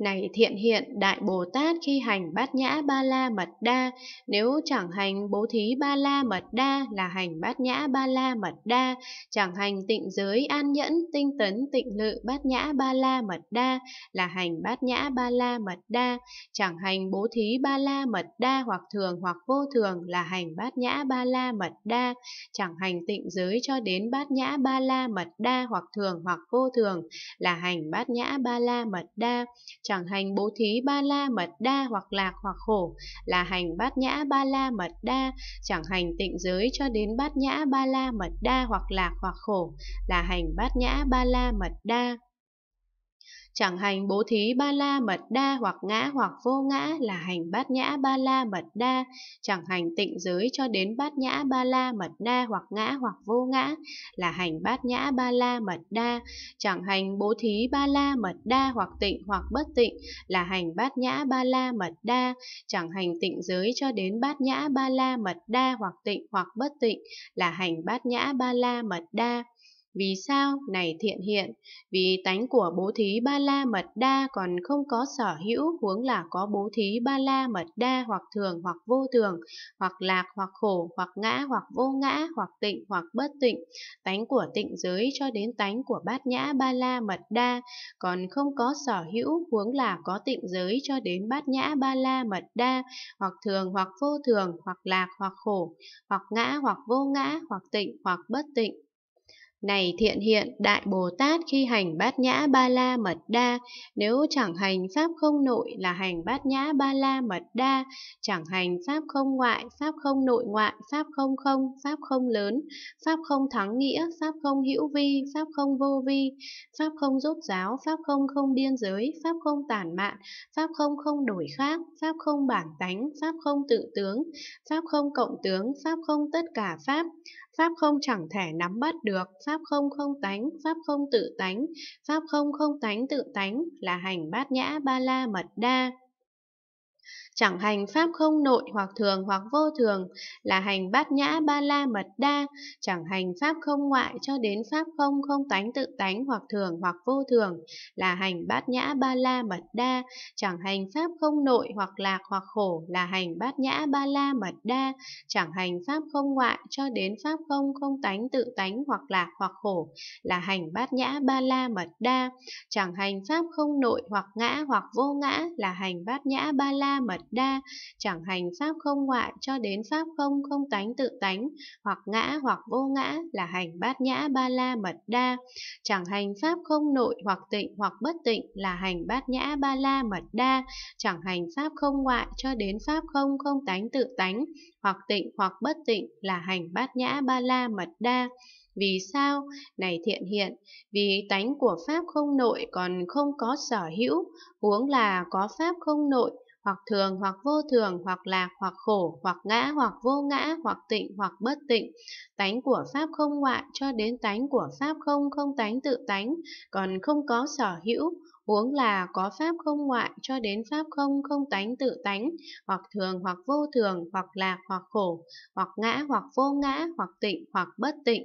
Này thiện hiện Đại Bồ Tát khi hành bát nhã ba la mật đa, nếu chẳng hành bố thí ba la mật đa là hành bát nhã ba la mật đa, chẳng hành tịnh giới an nhẫn tinh tấn tịnh lự bát nhã ba la mật đa là hành bát nhã ba la mật đa, chẳng hành bố thí ba la mật đa hoặc thường hoặc vô thường là hành bát nhã ba la mật đa, chẳng hành tịnh giới cho đến bát nhã ba la mật đa hoặc thường hoặc vô thường là hành bát nhã ba la mật đa, chẳng hành bố thí ba la mật đa hoặc lạc hoặc khổ, là hành bát nhã ba la mật đa, chẳng hành tịnh giới cho đến bát nhã ba la mật đa hoặc lạc hoặc khổ, là hành bát nhã ba la mật đa. Chẳng hành bố thí ba la mật đa hoặc ngã hoặc vô ngã là hành bát nhã ba la mật đa, chẳng hành tịnh giới cho đến bát nhã ba la mật đa hoặc ngã hoặc vô ngã là hành bát nhã ba la mật đa, chẳng hành bố thí ba la mật đa hoặc tịnh hoặc bất tịnh là hành bát nhã ba la mật đa, chẳng hành tịnh giới cho đến bát nhã ba la mật đa hoặc tịnh hoặc bất tịnh là hành bát nhã ba la mật đa. Vì sao này thiện hiện? Vì tánh của bố thí ba la mật đa còn không có sở hữu huống là có bố thí ba la mật đa hoặc thường hoặc vô thường, hoặc lạc hoặc khổ, hoặc ngã hoặc vô ngã, hoặc tịnh hoặc bất tịnh. Tánh của tịnh giới cho đến tánh của bát nhã ba la mật đa còn không có sở hữu huống là có tịnh giới cho đến bát nhã ba la mật đa, hoặc thường hoặc vô thường, hoặc lạc hoặc khổ, hoặc ngã hoặc vô ngã, hoặc tịnh hoặc bất tịnh. Này thiện hiện Đại Bồ Tát khi hành bát nhã ba la mật đa, nếu chẳng hành pháp không nội là hành bát nhã ba la mật đa, chẳng hành pháp không ngoại, pháp không nội ngoại, pháp không không, pháp không lớn, pháp không thắng nghĩa, pháp không hữu vi, pháp không vô vi, pháp không rốt giáo, pháp không không biên giới, pháp không tản mạn, pháp không không đổi khác, pháp không bản tánh, pháp không tự tướng, pháp không cộng tướng, pháp không tất cả pháp, Pháp không chẳng thể nắm bắt được, Pháp không không tánh, Pháp không tự tánh, Pháp không không tánh tự tánh là hành bát nhã ba la mật đa chẳng hành pháp không nội hoặc thường hoặc vô thường, là hành bát nhã ba la mật đa, chẳng hành pháp không ngoại cho đến pháp không không tánh tự tánh hoặc thường hoặc vô thường, là hành bát nhã ba la mật đa, chẳng hành pháp không nội hoặc lạc hoặc khổ, là hành bát nhã ba la mật đa, chẳng hành pháp không ngoại cho đến pháp không không tánh tự tánh hoặc lạc hoặc khổ, là hành bát nhã ba la mật đa, chẳng hành pháp không nội hoặc ngã hoặc vô ngã, là hành bát nhã ba la mật đa, chẳng hành pháp không ngoại cho đến pháp không không tánh tự tánh, hoặc ngã hoặc vô ngã là hành bát nhã ba la mật đa, chẳng hành pháp không nội hoặc tịnh hoặc bất tịnh là hành bát nhã ba la mật đa, chẳng hành pháp không ngoại cho đến pháp không không tánh tự tánh, hoặc tịnh hoặc bất tịnh là hành bát nhã ba la mật đa. Vì sao? Này thiện hiện, vì tánh của Pháp không nội còn không có sở hữu, huống là có Pháp không nội, hoặc thường, hoặc vô thường, hoặc lạc, hoặc khổ, hoặc ngã, hoặc vô ngã, hoặc tịnh, hoặc bất tịnh. Tánh của Pháp không ngoại cho đến tánh của Pháp không không tánh tự tánh, còn không có sở hữu, huống là có pháp không ngoại cho đến pháp không không tánh tự tánh, hoặc thường hoặc vô thường, hoặc lạc hoặc khổ, hoặc ngã hoặc vô ngã, hoặc tịnh hoặc bất tịnh.